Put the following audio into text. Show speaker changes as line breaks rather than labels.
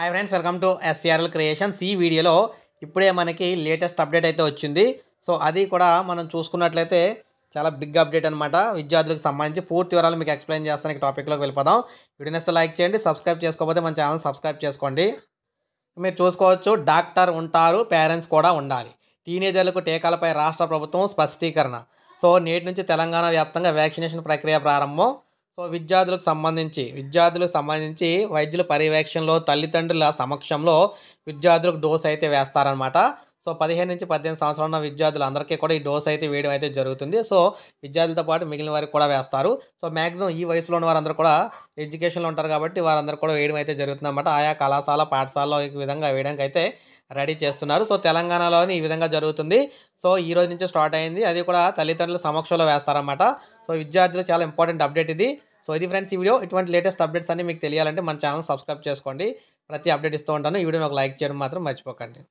hi friends welcome to SRL creations ఈ వీడియోలో ఇప్పుడే మనకి లేటెస్ట్ అప్డేట్ అయితే వచ్చింది సో అది కూడా మనం చూసుకున్నట్లయితే చాలా బిగ్ అప్డేట్ అనమాట విద్యార్థులకు సంబంధించి పూర్తి వివరాలు మీకు ఎక్స్ప్లెయిన్ చేస్తాను ఈ టాపిక్లోకి వెళ్ళిపోదాం వీడియోని లైక్ చేయండి సబ్స్క్రైబ్ చేసుకోకపోతే మన ఛానల్ సబ్స్క్రైబ్ చేసుకోండి మీరు చూసుకోవచ్చు డాక్టర్ ఉంటారు పేరెంట్స్ కూడా ఉండాలి టీనేజర్లకు టీకాలపై రాష్ట్ర ప్రభుత్వం స్పష్టీకరణ సో నేటి నుంచి తెలంగాణ వ్యాప్తంగా వ్యాక్సినేషన్ ప్రక్రియ ప్రారంభం సో విద్యార్థులకు సంబంధించి విద్యార్థులకు సంబంధించి వైద్యుల పర్యవేక్షణలో తల్లిదండ్రుల సమక్షంలో విద్యార్థులకు డోస్ అయితే వేస్తారనమాట సో పదిహేను నుంచి పద్దెనిమిది సంవత్సరాలు ఉన్న విద్యార్థులందరికీ కూడా ఈ డోస్ అయితే వేయడం అయితే జరుగుతుంది సో విద్యార్థులతో పాటు మిగిలిన వారికి కూడా వేస్తారు సో మ్యాక్సిమం ఈ వయసులో ఉన్న వారందరూ కూడా ఎడ్యుకేషన్లో ఉంటారు కాబట్టి వారందరూ కూడా వేయడం అయితే జరుగుతుందన్నమాట ఆయా కళాశాల పాఠశాలలో ఈ విధంగా వేయడానికి అయితే రెడీ చేస్తున్నారు సో తెలంగాణలోని ఈ విధంగా జరుగుతుంది సో ఈ రోజు నుంచి స్టార్ట్ అయింది అది కూడా తల్లిదండ్రుల సమక్షంలో వేస్తారన్నమాట సో విద్యార్థులు చాలా ఇంపార్టెంట్ అప్డేట్ ఇది సో ఇది ఫ్రెండ్స్ ఈ వీడియో ఇటువంటి లేటెస్ట్ అప్డేట్స్ అన్ని మీకు తెలియాలంటే మన ఛానల్ సబ్స్క్రైబ్ చేసుకోండి ప్రతి అప్డేట్ ఇస్తూ ఉంటాను ఈ వీడియోని ఒక లైక్ చేయడం మాత్రం మర్చిపోకండి